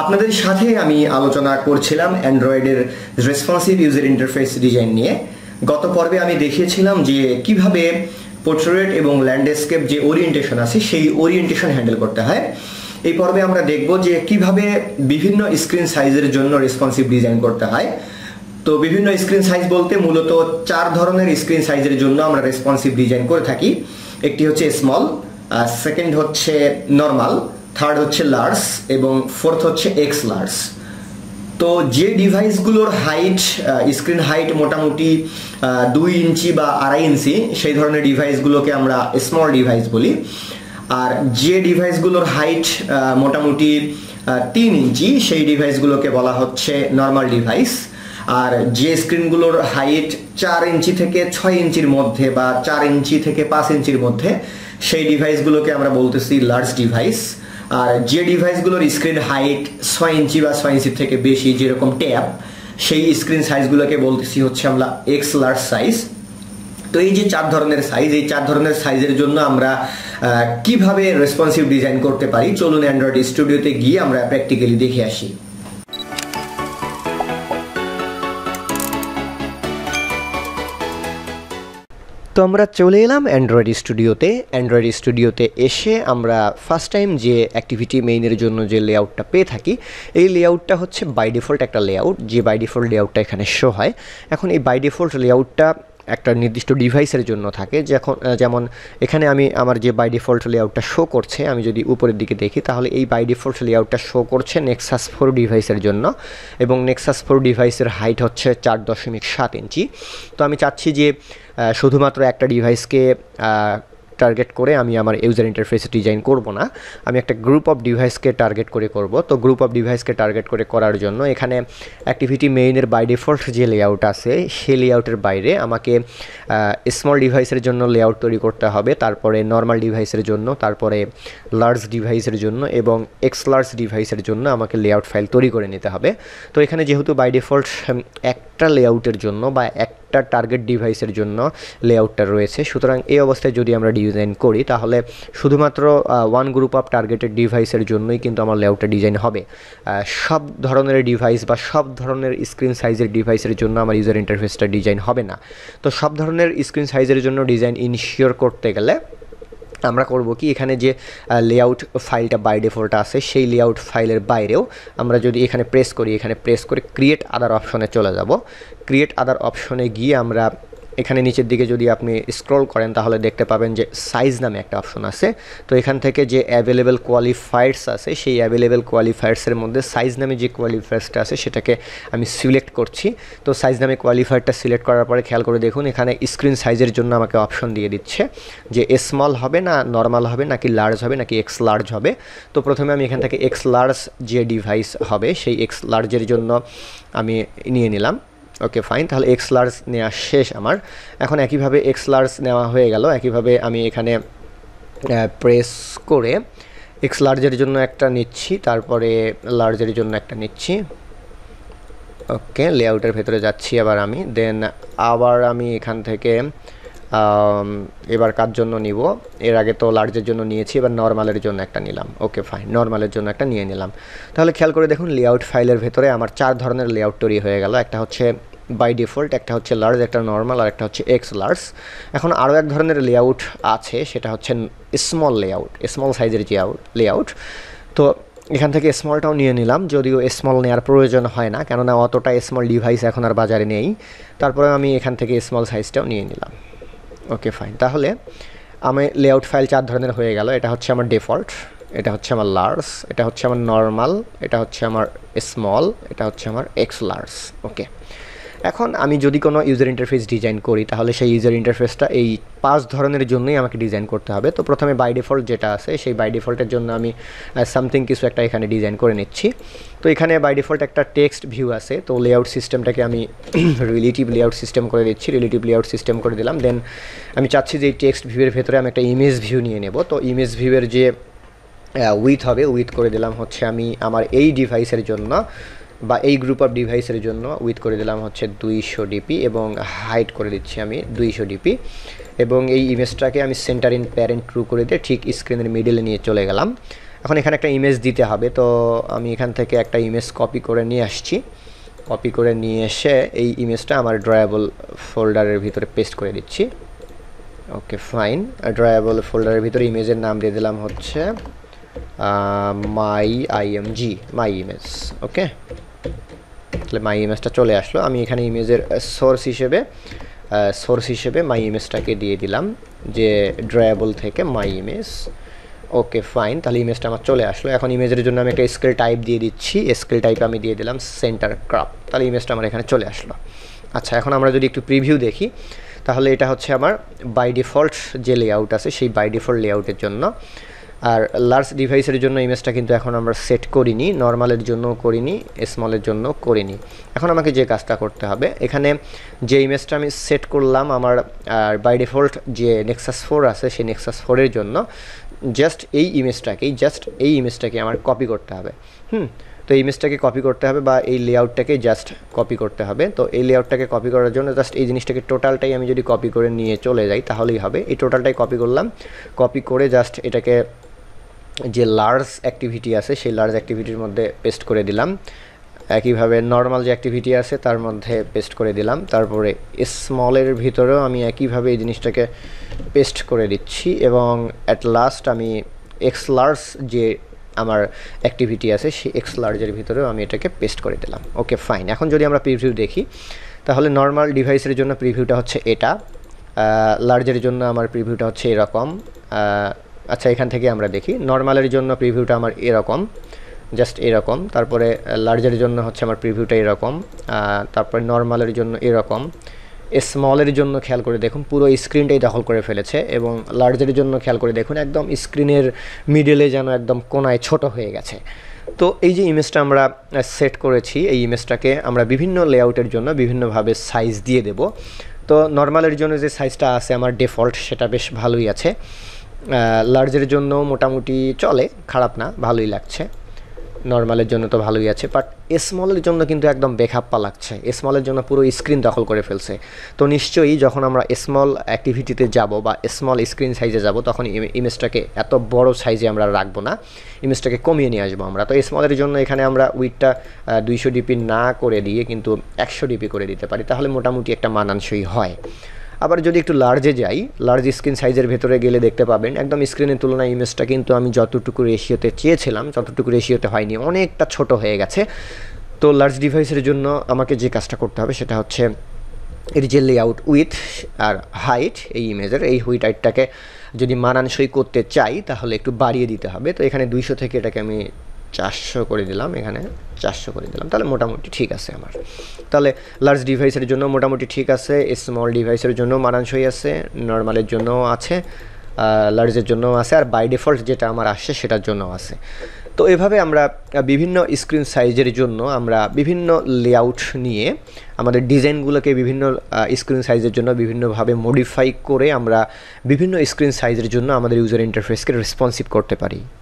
আপনাদের সাথে আমি আলোচনা করছিলাম অ্যান্ড্রয়েডের রেসপন্সিভ ইউজার ইন্টারফেস ডিজাইন নিয়ে গত পর্বে আমি দেখিয়েছিলাম যে কিভাবে পোর্ট্রেট এবং ল্যান্ডস্কেপ যে ওরিয়েন্টেশন আছে সেই ওরিয়েন্টেশন হ্যান্ডেল করতে হয় এই পর্বে আমরা দেখব যে কিভাবে বিভিন্ন স্ক্রিন সাইজের জন্য রেসপন্সিভ ডিজাইন করতে হয় তো বিভিন্ন স্ক্রিন সাইজ বলতে মূলত চার ধরনের স্ক্রিন সাইজের জন্য আমরা রেসপন্সিভ ডিজাইন করে থাকি একটি হচ্ছে স্মল সেকেন্ড হচ্ছে নর্মাল থার্ড হচ্ছে লার্স এবং ফোর্থ হচ্ছে এক্স লার্স তো যে ডিভাইসগুলোর হাইট স্ক্রিন হাইট মোটামুটি দুই ইঞ্চি বা আড়াই ইঞ্চি সেই ধরনের ডিভাইসগুলোকে আমরা স্মল ডিভাইস বলি আর যে ডিভাইসগুলোর হাইট মোটামুটি তিন ইঞ্চি সেই ডিভাইসগুলোকে বলা হচ্ছে নর্মাল ডিভাইস আর যে স্ক্রিনগুলোর হাইট চার ইঞ্চি থেকে ছয় ইঞ্চির মধ্যে বা চার ইঞ্চি থেকে পাঁচ ইঞ্চির মধ্যে সেই ডিভাইসগুলোকে আমরা বলতেছি লার্জ ডিভাইস আর যে ডিভাইসগুলোর স্ক্রিন হাইট ছয় ইঞ্চি বা ছয় ইঞ্চির থেকে বেশি যেরকম ট্যাপ সেই স্ক্রিন সাইজগুলোকে বলতেছি হচ্ছে আমরা এক্স লার্জ সাইজ তো এই যে চার ধরনের সাইজ এই চার ধরনের সাইজের জন্য আমরা কিভাবে রেসপন্সিভ ডিজাইন করতে পারি চলুন অ্যান্ড্রয়েড স্টুডিওতে গিয়ে আমরা প্র্যাকটিক্যালি দেখে আসি তো আমরা চলে এলাম অ্যান্ড্রয়েড স্টুডিওতে অ্যান্ড্রয়েড স্টুডিওতে এসে আমরা ফার্স্ট টাইম যে অ্যাক্টিভিটি মেইনের জন্য যে লেআউটটা পেয়ে থাকি এই লেআউটটা হচ্ছে বাই ডিফল্ট একটা লেআউট যে বাই ডিফল্ট লেআউটটা এখানে শো হয় এখন এই বাই ডিফল্ট লেআউটটা একটা নির্দিষ্ট ডিভাইসের জন্য থাকে যখন যেমন এখানে আমি আমার যে বাই ডিফল্ট লেআউটটা শো করছে আমি যদি উপরের দিকে দেখি তাহলে এই বাই ডিফল্ট লেআউটটা শো করছে নেক্সাস ফোর ডিভাইসের জন্য এবং নেক্সাস ফোর ডিভাইসের হাইট হচ্ছে চার দশমিক সাত ইঞ্চি তো আমি চাচ্ছি যে শুধুমাত্র একটা ডিভাইসকে টার্গেট করে আমি আমার ইউজার ইন্টারফেস ডিজাইন করব না আমি একটা গ্রুপ অফ ডিভাইসকে টার্গেট করে করব তো গ্রুপ অফ ডিভাইসকে টার্গেট করে করার জন্য এখানে অ্যাক্টিভিটি মেইনের বাই ডিফল্ট যে লেআউট আছে সেই লেআউটের বাইরে আমাকে স্মল ডিভাইসের জন্য লেআউট তৈরি করতে হবে তারপরে নর্মাল ডিভাইসের জন্য তারপরে লার্জ ডিভাইসের জন্য এবং এক্স লার্জ ডিভাইসের জন্য আমাকে লেআউট ফাইল তৈরি করে নিতে হবে তো এখানে যেহেতু বাই ডিফল্ট একটা লেআউটের জন্য বা এক প্রত্যেকটা টার্গেট ডিভাইসের জন্য লেআউটটা রয়েছে সুতরাং এই অবস্থায় যদি আমরা ডিজাইন করি তাহলে শুধুমাত্র ওয়ান গ্রুপ অফ টার্গেটেড ডিভাইসের জন্যই কিন্তু আমার লেআউটটা ডিজাইন হবে সব ধরনের ডিভাইস বা সব ধরনের স্ক্রিন সাইজের ডিভাইসের জন্য আমার ইউজার ইন্টারফেসটা ডিজাইন হবে না তো সব ধরনের স্ক্রিন সাইজের জন্য ডিজাইন ইনশিওর করতে গেলে আমরা করব কি এখানে যে লেআউট ফাইলটা বাই ডিফল্ট আছে সেই লেআউট ফাইলের বাইরেও আমরা যদি এখানে প্রেস করি এখানে প্রেস করে ক্রিয়েট আদার অপশনে চলে যাব ক্রিয়েট আদার অপশনে গিয়ে আমরা এখানে নিচের দিকে যদি আপনি স্ক্রল করেন তাহলে দেখতে পাবেন যে সাইজ নামে একটা অপশন আছে তো এখান থেকে যে অ্যাভেলেবেল কোয়ালিফায়ার্স আছে সেই অ্যাভেলেবেল কোয়ালিফায়ার্সের মধ্যে সাইজ নামে যে কোয়ালিফায়ার্সটা আছে সেটাকে আমি সিলেক্ট করছি তো সাইজ নামে কোয়ালিফায়ারটা সিলেক্ট করার পরে খেয়াল করে দেখুন এখানে স্ক্রিন সাইজের জন্য আমাকে অপশন দিয়ে দিচ্ছে যে স্মল হবে না নর্মাল হবে নাকি লার্জ হবে নাকি এক্স লার্জ হবে তো প্রথমে আমি এখান থেকে এক্স লার্জ যে ডিভাইস হবে সেই এক্স লার্জের জন্য আমি নিয়ে নিলাম ওকে ফাইন তাহলে এক্স লার্জ নেওয়া শেষ আমার এখন একইভাবে এক্স লার্জ নেওয়া হয়ে গেল একইভাবে আমি এখানে প্রেস করে এক্স লার্জের জন্য একটা নিচ্ছি তারপরে লার্জের জন্য একটা নিচ্ছি ওকে লেআউটের ভেতরে যাচ্ছি আবার আমি দেন আবার আমি এখান থেকে এবার কার জন্য নিব এর আগে তো লার্জের জন্য নিয়েছি এবার নর্মালের জন্য একটা নিলাম ওকে ফাইন নর্মালের জন্য একটা নিয়ে নিলাম তাহলে খেয়াল করে দেখুন লেআউট ফাইলের ভেতরে আমার চার ধরনের লেআউট তৈরি হয়ে গেল একটা হচ্ছে বাই ডিফল্ট একটা হচ্ছে লার্জ একটা নর্মাল আর একটা হচ্ছে এক্স লার্জ এখন আরও এক ধরনের লেআউট আছে সেটা হচ্ছে স্মল লেআউট স্মল সাইজের যে লেআউট তো এখান থেকে স্মলটাও নিয়ে নিলাম যদিও স্মল নেওয়ার প্রয়োজন হয় না কেননা অতটা স্মল ডিভাইস এখন আর বাজারে নেই তারপরে আমি এখান থেকে স্মল সাইজটাও নিয়ে নিলাম ওকে ফাইন তাহলে আমি লেআউট ফাইল চার ধরনের হয়ে গেল এটা হচ্ছে আমার ডিফল্ট এটা হচ্ছে আমার লার্জ এটা হচ্ছে আমার নর্মাল এটা হচ্ছে আমার স্মল এটা হচ্ছে আমার এক্স লার্জ ওকে এখন আমি যদি কোনো ইউজার ইন্টারফেস ডিজাইন করি তাহলে সেই ইউজার ইন্টারফেসটা এই পাঁচ ধরনের জন্যই আমাকে ডিজাইন করতে হবে তো প্রথমে বাই ডিফল্ট যেটা আছে সেই বাই ডিফল্টের জন্য আমি সামথিং কিছু একটা এখানে ডিজাইন করে নিচ্ছি তো এখানে বাই ডিফল্ট একটা টেক্সট ভিউ আছে তো লেআউট সিস্টেমটাকে আমি রিলেটিভ লেআউট সিস্টেম করে দিচ্ছি রিলেটিভ লেআউট সিস্টেম করে দিলাম দেন আমি চাচ্ছি যে এই টেক্সট ভিউয়ের ভেতরে আমি একটা ইমেজ ভিউ নিয়ে নেব তো ইমেজ ভিউয়ের যে উইথ হবে উইথ করে দিলাম হচ্ছে আমি আমার এই ডিভাইসের জন্য বা এই গ্রুপ অফ ডিভাইসের জন্য উইথ করে দিলাম হচ্ছে দুইশো ডিপি এবং হাইট করে দিচ্ছি আমি দুইশো ডিপি এবং এই ইমেজটাকে আমি সেন্টার ইন প্যারেন্ট ট্রু করে দিয়ে ঠিক স্ক্রিনের মিডিলে নিয়ে চলে গেলাম এখন এখানে একটা ইমেজ দিতে হবে তো আমি এখান থেকে একটা ইমেজ কপি করে নিয়ে আসছি কপি করে নিয়ে এসে এই ইমেজটা আমার ড্রয়াবল ফোল্ডারের ভিতরে পেস্ট করে দিচ্ছি ওকে ফাইন ড্রয়াবল ফোল্ডারের ভিতরে ইমেজের নাম দিয়ে দিলাম হচ্ছে মাই আইএমজি মাই ইমেজ ওকে তাহলে মাই ইমেজটা চলে আসলো আমি এখানে ইমেজের সোর্স হিসেবে সোর্স হিসেবে মাই ইমেজটাকে দিয়ে দিলাম যে ড্রয়াবল থেকে মাই ইমেজ ওকে ফাইন তাহলে ইমেজটা আমার চলে আসলো এখন ইমেজের জন্য আমি একটা স্কেল টাইপ দিয়ে দিচ্ছি স্কেল টাইপ আমি দিয়ে দিলাম সেন্টার ক্রাপ তাহলে ইমেজটা আমার এখানে চলে আসলো আচ্ছা এখন আমরা যদি একটু প্রিভিউ দেখি তাহলে এটা হচ্ছে আমার বাই ডিফল্ট যে লেআউট আছে সেই বাই ডিফল্ট লেআউটের জন্য আর লার্জ ডিভাইসের জন্য ইমেজটা কিন্তু এখন আমরা সেট করিনি নর্মালের জন্য করিনি স্মলের জন্য করিনি এখন আমাকে যে কাজটা করতে হবে এখানে যে ইমেজটা আমি সেট করলাম আমার আর বাই ডিফল্ট যে নেক্সাস ফোর আছে সেই নেক্সাস ফোরের জন্য জাস্ট এই ইমেজটাকেই জাস্ট এই ইমেজটাকে আমার কপি করতে হবে হুম তো এই ইমেজটাকে কপি করতে হবে বা এই লেআউটটাকে জাস্ট কপি করতে হবে তো এই লেআউটটাকে কপি করার জন্য জাস্ট এই জিনিসটাকে টোটালটাই আমি যদি কপি করে নিয়ে চলে যাই তাহলেই হবে এই টোটালটাই কপি করলাম কপি করে জাস্ট এটাকে যে লার্জ অ্যাক্টিভিটি আছে সেই লার্জ অ্যাক্টিভিটির মধ্যে পেস্ট করে দিলাম একইভাবে নর্মাল যে অ্যাক্টিভিটি আছে তার মধ্যে পেস্ট করে দিলাম তারপরে স্মলের ভিতরেও আমি একইভাবে এই জিনিসটাকে পেস্ট করে দিচ্ছি এবং অ্যাট লাস্ট আমি এক্স লার্জ যে আমার অ্যাক্টিভিটি আছে সেই এক্স লার্জের ভিতরেও আমি এটাকে পেস্ট করে দিলাম ওকে ফাইন এখন যদি আমরা প্রিভিউ দেখি তাহলে নর্মাল ডিভাইসের জন্য প্রিভিউটা হচ্ছে এটা লার্জের জন্য আমার প্রিভিউটা হচ্ছে এরকম আচ্ছা এখান থেকে আমরা দেখি নর্মালের জন্য প্রিভিউটা আমার এরকম জাস্ট এরকম তারপরে লার্জের জন্য হচ্ছে আমার প্রিভিউটা এরকম তারপরে নর্মালের জন্য এরকম স্মলের জন্য খেয়াল করে দেখুন পুরো স্ক্রিনটাই দখল করে ফেলেছে এবং লার্জের জন্য খেয়াল করে দেখুন একদম স্ক্রিনের মিডলে যেন একদম কোনায় ছোট হয়ে গেছে তো এই যে ইমেজটা আমরা সেট করেছি এই ইমেজটাকে আমরা বিভিন্ন লেআউটের জন্য বিভিন্নভাবে সাইজ দিয়ে দেব তো নর্মালের জন্য যে সাইজটা আছে আমার ডিফল্ট সেটা বেশ ভালোই আছে লার্জের জন্য মোটামুটি চলে খারাপ না ভালোই লাগছে নর্মালের জন্য তো ভালোই আছে বাট স্মলের জন্য কিন্তু একদম বেখাপ্পা লাগছে স্মলের জন্য পুরো স্ক্রিন দখল করে ফেলছে তো নিশ্চয়ই যখন আমরা স্মল অ্যাক্টিভিটিতে যাব বা স্মল স্ক্রিন সাইজে যাব তখন ইমেজটাকে এত বড় সাইজে আমরা রাখবো না ইমেজটাকে কমিয়ে নিয়ে আসবো আমরা তো স্মলের জন্য এখানে আমরা উইটটা দুইশো ডিপি না করে দিয়ে কিন্তু একশো ডিপি করে দিতে পারি তাহলে মোটামুটি একটা মানানসই হয় আবার যদি একটু লার্জে যাই লার্জ স্ক্রিন সাইজের ভেতরে গেলে দেখতে পাবেন একদম স্ক্রিনের তুলনায় ইমেজটা কিন্তু আমি যতটুকু রেশিওতে চেয়েছিলাম ততটুকু রেশিওতে হয়নি অনেকটা ছোট হয়ে গেছে তো লার্জ ডিভাইসের জন্য আমাকে যে কাজটা করতে হবে সেটা হচ্ছে এর যে লেআউট উইথ আর হাইট এই ইমেজের এই হুইট হাইটটাকে যদি মানানসই করতে চাই তাহলে একটু বাড়িয়ে দিতে হবে তো এখানে দুইশো থেকে এটাকে আমি চারশো করে দিলাম এখানে চারশো করে দিলাম তাহলে মোটামুটি ঠিক আছে আমার তাহলে লার্জ ডিভাইসের জন্য মোটামুটি ঠিক আছে স্মল ডিভাইসের জন্য মানানসই আছে নর্মালের জন্যও আছে লার্জের জন্যও আছে আর বাই ডিফল্ট যেটা আমার আসছে সেটার জন্য আছে তো এভাবে আমরা বিভিন্ন স্ক্রিন সাইজের জন্য আমরা বিভিন্ন লেআউট নিয়ে আমাদের ডিজাইনগুলোকে বিভিন্ন স্ক্রিন সাইজের জন্য বিভিন্নভাবে মডিফাই করে আমরা বিভিন্ন স্ক্রিন সাইজের জন্য আমাদের ইউজার ইন্টারফেসকে রেসপন্সিভ করতে পারি